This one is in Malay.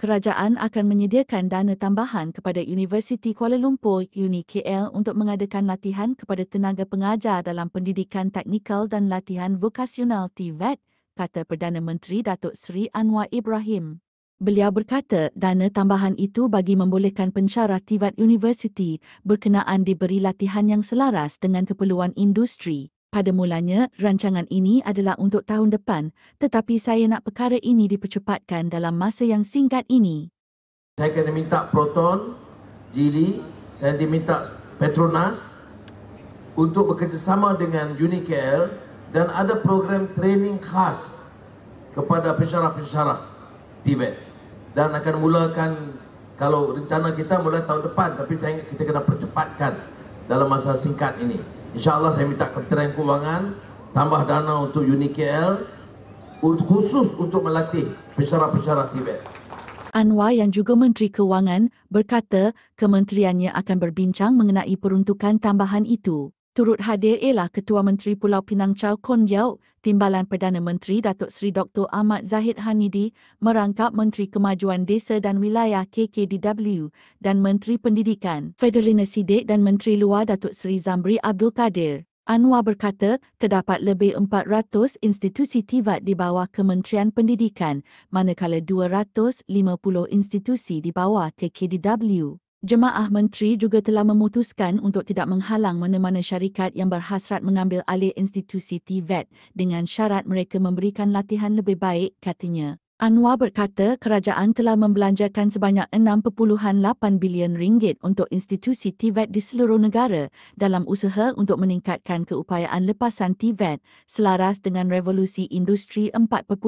kerajaan akan menyediakan dana tambahan kepada Universiti Kuala Lumpur (UniKL) untuk mengadakan latihan kepada tenaga pengajar dalam pendidikan teknikal dan latihan vokasional TVET, e kata Perdana Menteri Datuk Seri Anwar Ibrahim. Beliau berkata dana tambahan itu bagi membolehkan pensyarah TVET e University berkenaan diberi latihan yang selaras dengan keperluan industri. Pada mulanya, rancangan ini adalah untuk tahun depan, tetapi saya nak perkara ini dipercepatkan dalam masa yang singkat ini. Saya kena minta Proton, Jili, saya diminta Petronas untuk bekerjasama dengan Unikel dan ada program training khas kepada pensyarah-pensyarah Tibet. Dan akan mulakan kalau rencana kita mulai tahun depan, tapi saya ingat kita kena percepatkan dalam masa singkat ini. InsyaAllah saya minta Kementerian Keuangan tambah dana untuk UNIKL khusus untuk melatih pesara-pesara Tibet. Anwar yang juga Menteri Keuangan berkata kementeriannya akan berbincang mengenai peruntukan tambahan itu. Turut hadir ialah Ketua Menteri Pulau Pinang Chow Kon Yeo, Timbalan Perdana Menteri Datuk Seri Dr. Ahmad Zahid Hamidi, merangkap Menteri Kemajuan Desa dan Wilayah KKDW dan Menteri Pendidikan Federlina Sidik dan Menteri Luar Datuk Seri Zamri Abdul Kadir. Anwar berkata, terdapat lebih 400 institusi tivat di bawah Kementerian Pendidikan, manakala 250 institusi di bawah KKDW. Jemaah Menteri juga telah memutuskan untuk tidak menghalang mana-mana syarikat yang berhasrat mengambil alih institusi TVET e dengan syarat mereka memberikan latihan lebih baik, katanya. Anwar berkata kerajaan telah membelanjakan sebanyak 6.8 bilion ringgit untuk institusi TVET e di seluruh negara dalam usaha untuk meningkatkan keupayaan lepasan TVET e selaras dengan revolusi industri 4.0.